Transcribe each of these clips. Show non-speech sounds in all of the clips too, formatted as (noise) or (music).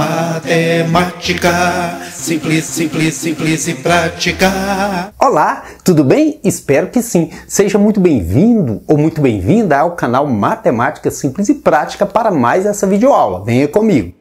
matemática, simples, simples, simples e prática. Olá, tudo bem? Espero que sim. Seja muito bem-vindo ou muito bem-vinda ao canal Matemática Simples e Prática para mais essa videoaula. Venha comigo.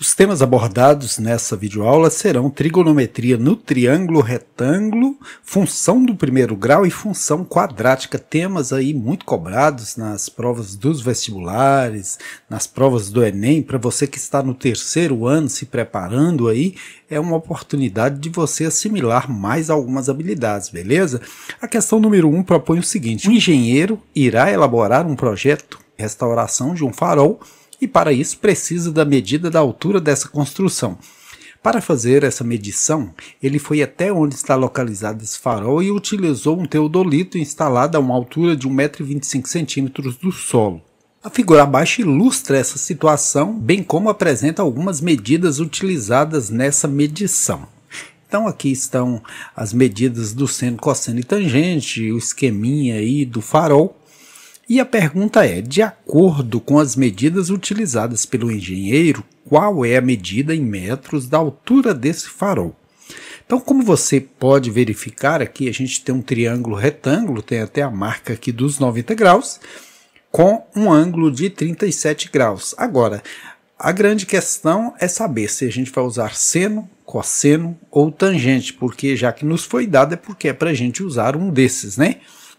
Os temas abordados nessa videoaula serão trigonometria no triângulo retângulo, função do primeiro grau e função quadrática, temas aí muito cobrados nas provas dos vestibulares, nas provas do Enem, para você que está no terceiro ano se preparando aí, é uma oportunidade de você assimilar mais algumas habilidades, beleza? A questão número 1 um propõe o seguinte, um engenheiro irá elaborar um projeto restauração de um farol e para isso precisa da medida da altura dessa construção. Para fazer essa medição, ele foi até onde está localizado esse farol e utilizou um teodolito instalado a uma altura de 1,25m do solo. A figura abaixo ilustra essa situação, bem como apresenta algumas medidas utilizadas nessa medição. Então aqui estão as medidas do seno, cosseno e tangente, o esqueminha aí do farol. E a pergunta é: de acordo com as medidas utilizadas pelo engenheiro, qual é a medida em metros da altura desse farol? Então, como você pode verificar aqui, a gente tem um triângulo retângulo, tem até a marca aqui dos 90 graus, com um ângulo de 37 graus. Agora, a grande questão é saber se a gente vai usar seno, cosseno ou tangente, porque já que nos foi dado é porque é para a gente usar um desses, né?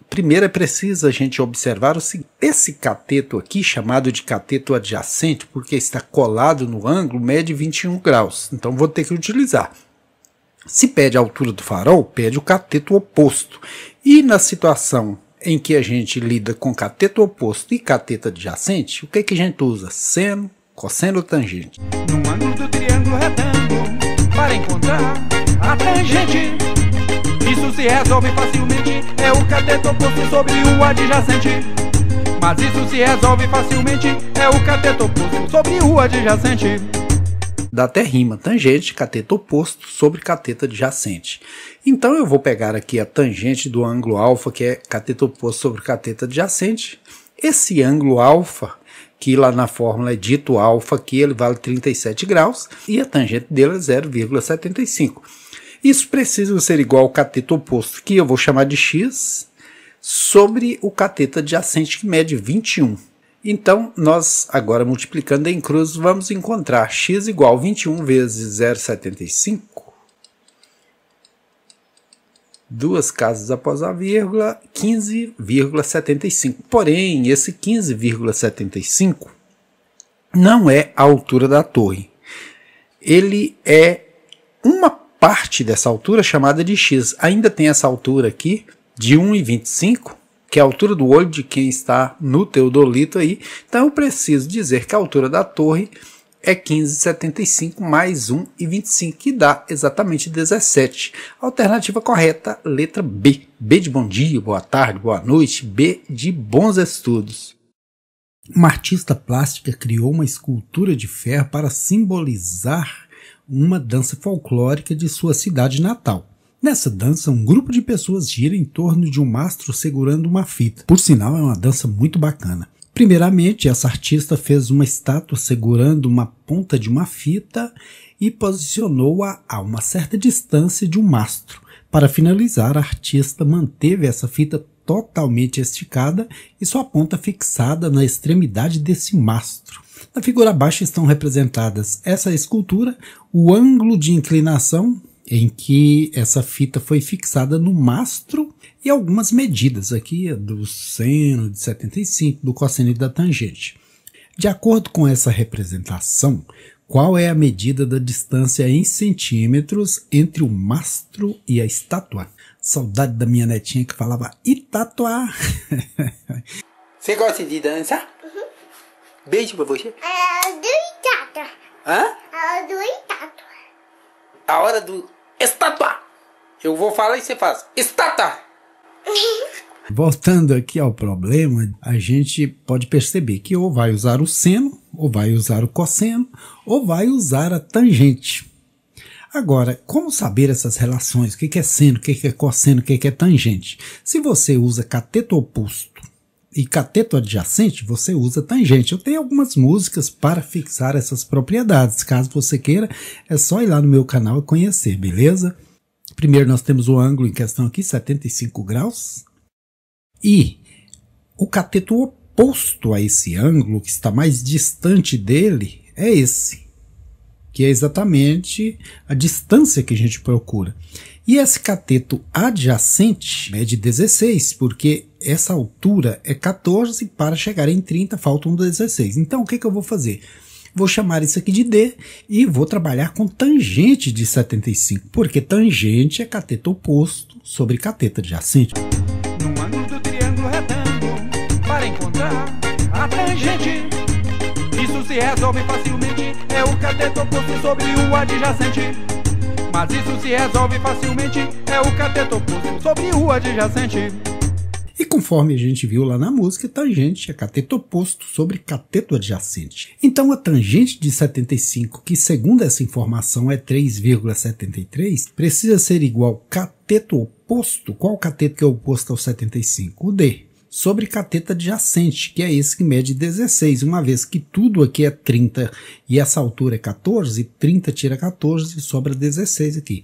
primeiro é preciso a gente observar o seguinte: esse cateto aqui, chamado de cateto adjacente, porque está colado no ângulo, mede 21 graus. Então vou ter que utilizar. Se pede a altura do farol, pede o cateto oposto. E na situação em que a gente lida com cateto oposto e cateto adjacente, o que, é que a gente usa? Seno, cosseno ou tangente? No ângulo do triângulo retângulo, para encontrar a tangente isso se resolve facilmente. É o cateto oposto sobre o adjacente. Mas isso se resolve facilmente. É o cateto oposto sobre o adjacente. Dá até rima tangente, cateto oposto sobre cateto adjacente. Então eu vou pegar aqui a tangente do ângulo alfa, que é cateto oposto sobre cateto adjacente. Esse ângulo alfa que lá na fórmula é dito alfa, que ele vale 37 graus, e a tangente dele é 0,75. Isso precisa ser igual ao cateto oposto, que eu vou chamar de x, sobre o cateto adjacente que mede 21. Então, nós agora multiplicando em cruz, vamos encontrar x igual a 21 vezes 0,75, duas casas após a vírgula, 15,75. Porém, esse 15,75 não é a altura da torre. Ele é uma parte dessa altura chamada de X. Ainda tem essa altura aqui de 1,25, que é a altura do olho de quem está no teodolito aí. Então eu preciso dizer que a altura da torre é 15,75 mais 1,25, que dá exatamente 17. Alternativa correta, letra B. B de bom dia, boa tarde, boa noite, B de bons estudos. Uma artista plástica criou uma escultura de ferro para simbolizar uma dança folclórica de sua cidade natal. Nessa dança, um grupo de pessoas gira em torno de um mastro segurando uma fita. Por sinal, é uma dança muito bacana. Primeiramente, essa artista fez uma estátua segurando uma ponta de uma fita e posicionou-a a uma certa distância de um mastro. Para finalizar, a artista manteve essa fita totalmente esticada e sua ponta fixada na extremidade desse mastro. Na figura abaixo estão representadas essa escultura, o ângulo de inclinação em que essa fita foi fixada no mastro e algumas medidas aqui do seno de 75, do cosseno e da tangente. De acordo com essa representação, qual é a medida da distância em centímetros entre o mastro e a estátua? Saudade da minha netinha que falava Itatuá! (laughs) Você gosta de dançar? Beijo pra você. É, é, a hora do estátua. Hã? A hora do estátua. A hora do estátua. Eu vou falar e você faz. Estátua. (laughs) Voltando aqui ao problema, a gente pode perceber que ou vai usar o seno, ou vai usar o cosseno, ou vai usar a tangente. Agora, como saber essas relações? O que é seno, o que é cosseno, o que é tangente? Se você usa cateto oposto e cateto adjacente, você usa tangente. Eu tenho algumas músicas para fixar essas propriedades. Caso você queira, é só ir lá no meu canal e conhecer, beleza? Primeiro nós temos o ângulo em questão aqui, 75 graus. E o cateto oposto a esse ângulo, que está mais distante dele, é esse. Que é exatamente a distância que a gente procura. E esse cateto adjacente é de 16, porque essa altura é 14 para chegar em 30, faltam 16. Então o que, é que eu vou fazer? Vou chamar isso aqui de D e vou trabalhar com tangente de 75, porque tangente é cateto oposto sobre cateto adjacente. No ângulo do triângulo retângulo, para encontrar a tangente, isso se resolve facilmente, é o cateto oposto sobre o adjacente. Mas isso se resolve facilmente, é o cateto oposto sobre o adjacente. E conforme a gente viu lá na música, tangente tá é cateto oposto sobre cateto adjacente. Então a tangente de 75, que segundo essa informação é 3,73, precisa ser igual cateto oposto, qual cateto que é oposto ao 75? O D. Sobre cateto adjacente, que é esse que mede 16, uma vez que tudo aqui é 30 e essa altura é 14, 30 tira 14 sobra 16 aqui.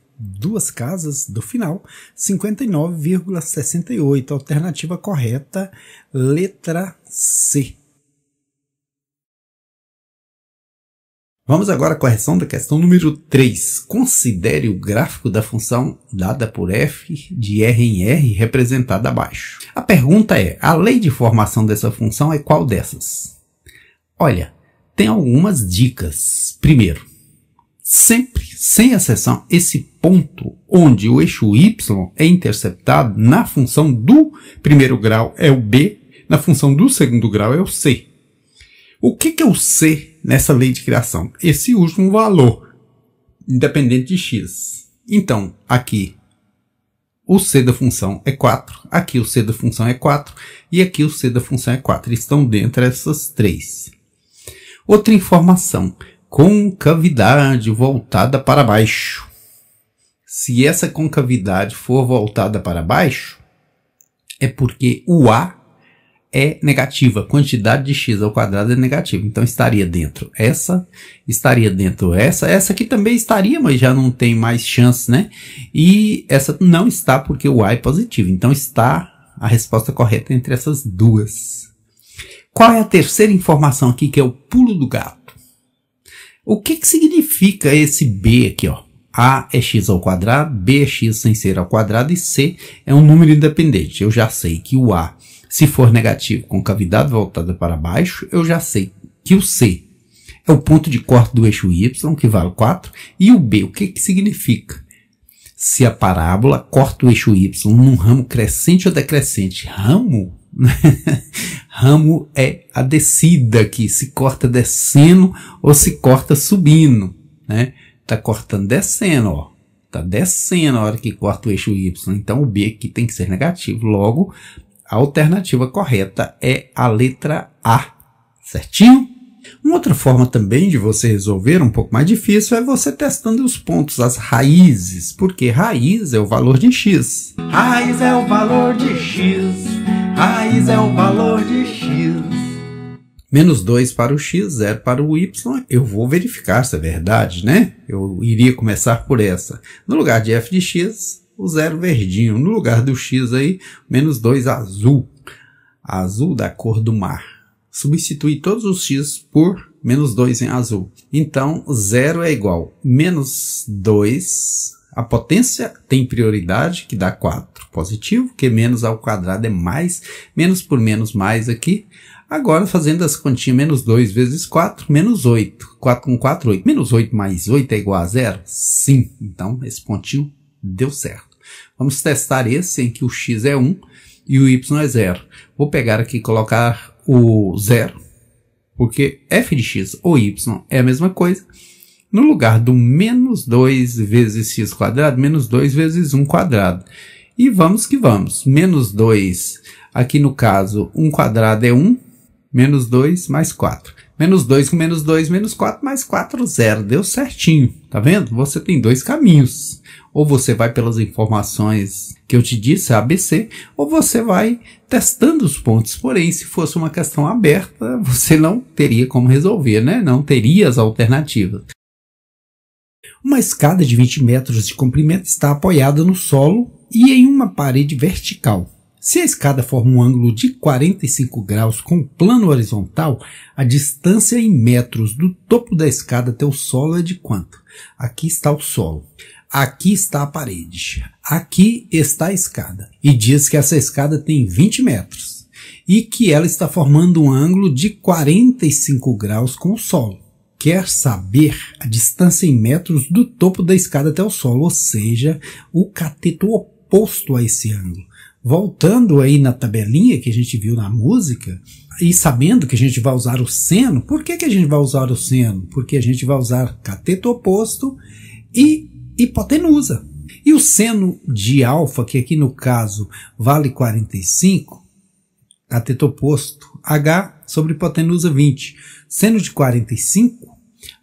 duas casas do final, 59,68. Alternativa correta, letra C. Vamos agora à correção da questão número 3. Considere o gráfico da função dada por f de r em r representada abaixo. A pergunta é: a lei de formação dessa função é qual dessas? Olha, tem algumas dicas. Primeiro, sempre, sem exceção, esse ponto onde o eixo y é interceptado na função do primeiro grau é o b, na função do segundo grau é o c. O que, é o c nessa lei de criação? Esse último valor, independente de x. Então, aqui o c da função é 4, aqui o c da função é 4 e aqui o c da função é 4. estão dentro dessas três. Outra informação, concavidade voltada para baixo. Se essa concavidade for voltada para baixo, é porque o A é negativa, a quantidade de x ao quadrado é negativa, então estaria dentro essa, estaria dentro essa, essa aqui também estaria, mas já não tem mais chance, né? E essa não está porque o a é positivo, então está a resposta correta entre essas duas. Qual é a terceira informação aqui que é o pulo do gato? O que, que significa esse B aqui, ó? A é x ao quadrado, B é x sem ser ao quadrado e C é um número independente. Eu já sei que o A, se for negativo com cavidade voltada para baixo, eu já sei que o C é o ponto de corte do eixo Y, que vale 4, e o B, o que, que significa? Se a parábola corta o eixo Y num ramo crescente ou decrescente, ramo (laughs) Ramo é a descida que se corta descendo ou se corta subindo, né? Tá cortando descendo, ó. Tá descendo a hora que corta o eixo Y. Então o B aqui tem que ser negativo. Logo, a alternativa correta é a letra A. Certinho? Uma outra forma também de você resolver, um pouco mais difícil, é você testando os pontos, as raízes, porque raiz é o valor de x. Raiz é o valor de x. Raiz é o valor de x. Menos 2 para o x, 0 para o y, eu vou verificar se é verdade, né? Eu iria começar por essa. No lugar de f de x, o zero verdinho. No lugar do x aí, menos 2 azul. Azul da cor do mar substitui todos os x por menos 2 em azul. Então, 0 é igual a menos 2, a potência tem prioridade, que dá 4 positivo, que é menos ao quadrado é mais, menos por menos mais aqui. Agora, fazendo as continhas, menos 2 vezes 4, menos 8. 4 com 4, 8. Menos 8 mais 8 é igual a 0? Sim. Então, esse pontinho deu certo. Vamos testar esse em que o x é 1 e o y é 0. Vou pegar aqui e colocar o zero, porque f de x ou y é a mesma coisa, no lugar do menos 2 vezes x quadrado, menos 2 vezes 1 quadrado. E vamos que vamos. Menos 2, aqui no caso, 1 quadrado é 1, menos 2 mais 4. Menos 2 com menos 2, menos 4, mais 4, 0. Deu certinho, tá vendo? Você tem dois caminhos. Ou você vai pelas informações que eu te disse, ABC, ou você vai testando os pontos. Porém, se fosse uma questão aberta, (laughs) você não teria como resolver, né? Não teria as alternativas. Uma escada de 20 metros de comprimento está apoiada no solo e em uma parede vertical. Se a escada forma um ângulo de 45 graus com o plano horizontal, a distância em metros do topo da escada até o solo é de quanto? Aqui está o solo. Aqui está a parede. Aqui está a escada. E diz que essa escada tem 20 metros. E que ela está formando um ângulo de 45 graus com o solo. Quer saber a distância em metros do topo da escada até o solo, ou seja, o cateto oposto a esse ângulo voltando aí na tabelinha que a gente viu na música, e sabendo que a gente vai usar o seno, por que, que a gente vai usar o seno? Porque a gente vai usar cateto oposto e hipotenusa. E o seno de alfa, que aqui no caso vale 45, cateto oposto, H sobre hipotenusa 20. Seno de 45,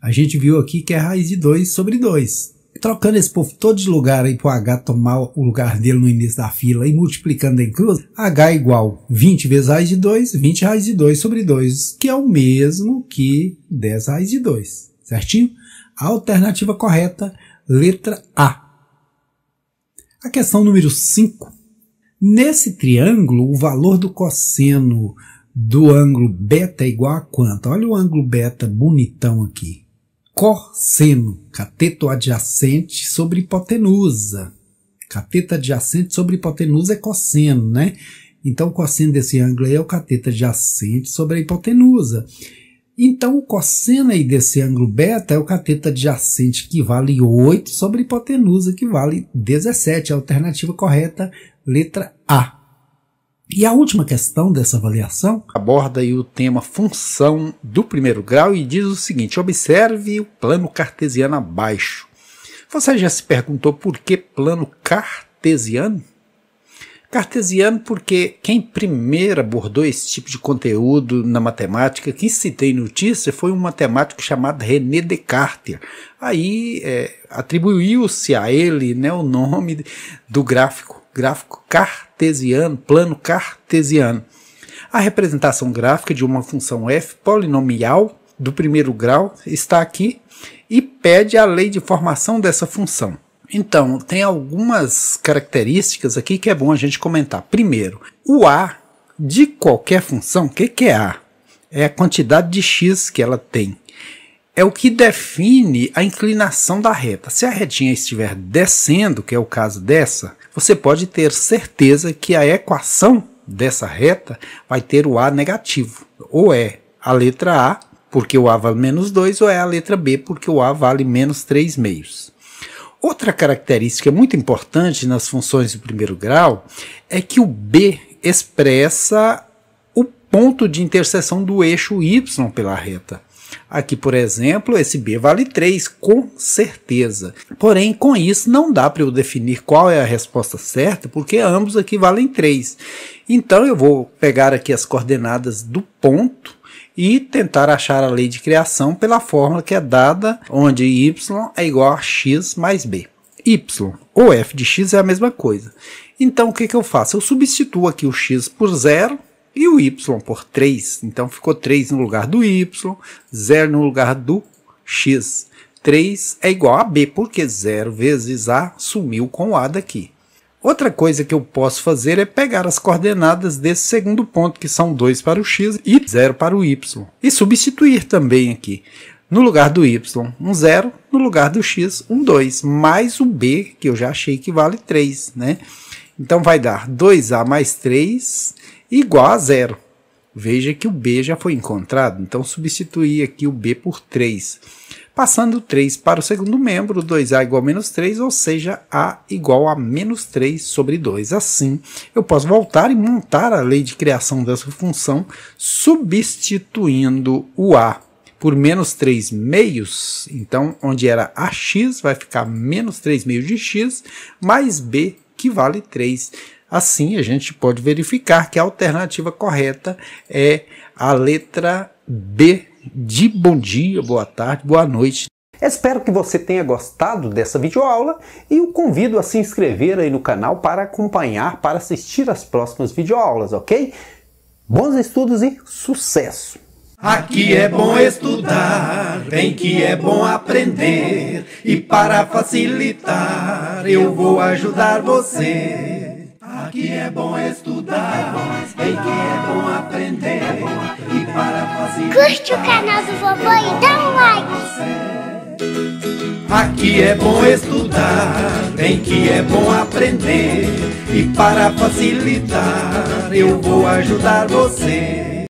a gente viu aqui que é raiz de 2 sobre 2 trocando esse povo todo de lugar aí o H tomar o lugar dele no início da fila e multiplicando em cruz, H é igual 20 vezes raiz de 2, 20 raiz de 2 sobre 2, que é o mesmo que 10 raiz de 2, certinho? A alternativa correta, letra A. A questão número 5. Nesse triângulo, o valor do cosseno do ângulo beta é igual a quanto? Olha o ângulo beta bonitão aqui cosseno, cateto adjacente sobre hipotenusa. Cateto adjacente sobre hipotenusa é cosseno, né? Então, o cosseno desse ângulo aí é o cateto adjacente sobre a hipotenusa. Então, o cosseno aí desse ângulo beta é o cateto adjacente, que vale 8, sobre hipotenusa, que vale 17. A alternativa correta, letra A. E a última questão dessa avaliação aborda o tema função do primeiro grau e diz o seguinte: observe o plano cartesiano abaixo. Você já se perguntou por que plano cartesiano? Cartesiano porque quem primeiro abordou esse tipo de conteúdo na matemática, que citei notícia, foi um matemático chamado René Descartes. Aí é, atribuiu-se a ele né, o nome do gráfico gráfico cartesiano, plano cartesiano. A representação gráfica de uma função f polinomial do primeiro grau está aqui e pede a lei de formação dessa função. Então, tem algumas características aqui que é bom a gente comentar. Primeiro, o A de qualquer função, o que, que é A? É a quantidade de x que ela tem é o que define a inclinação da reta. Se a retinha estiver descendo, que é o caso dessa, você pode ter certeza que a equação dessa reta vai ter o A negativo. Ou é a letra A, porque o A vale menos 2, ou é a letra B, porque o A vale menos 3 meios. Outra característica muito importante nas funções de primeiro grau é que o B expressa o ponto de interseção do eixo y pela reta. Aqui, por exemplo, esse B vale 3, com certeza. Porém, com isso, não dá para eu definir qual é a resposta certa, porque ambos aqui valem 3. Então, eu vou pegar aqui as coordenadas do ponto e tentar achar a lei de criação pela fórmula que é dada, onde y é igual a x mais b. y ou f de x é a mesma coisa. Então, o que, que eu faço? Eu substituo aqui o x por zero e o y por 3. Então ficou 3 no lugar do y, 0 no lugar do x. 3 é igual a b, porque 0 vezes a sumiu com o a daqui. Outra coisa que eu posso fazer é pegar as coordenadas desse segundo ponto, que são 2 para o x e 0 para o y, e substituir também aqui. No lugar do y, um 0, no lugar do x, um 2, mais o b, que eu já achei que vale 3, né? Então vai dar 2a mais 3 igual a zero. Veja que o B já foi encontrado, então substituí aqui o B por 3. Passando 3 para o segundo membro, 2A igual a menos 3, ou seja, A igual a menos 3 sobre 2. Assim, eu posso voltar e montar a lei de criação dessa função substituindo o A por menos 3 meios. Então, onde era AX, vai ficar menos 3 meios de X, mais B, que vale 3 Assim, a gente pode verificar que a alternativa correta é a letra B de bom dia, boa tarde, boa noite. Espero que você tenha gostado dessa videoaula e o convido a se inscrever aí no canal para acompanhar, para assistir as próximas videoaulas, ok? Bons estudos e sucesso! Aqui é bom estudar, bem que é bom aprender e para facilitar eu vou ajudar você. Aqui é bom estudar, em que é bom aprender. É bom aprender. E para fazer. Curte o canal do vovô e dá um like. Aqui é bom estudar, tem que é bom aprender. E para facilitar, eu vou ajudar você.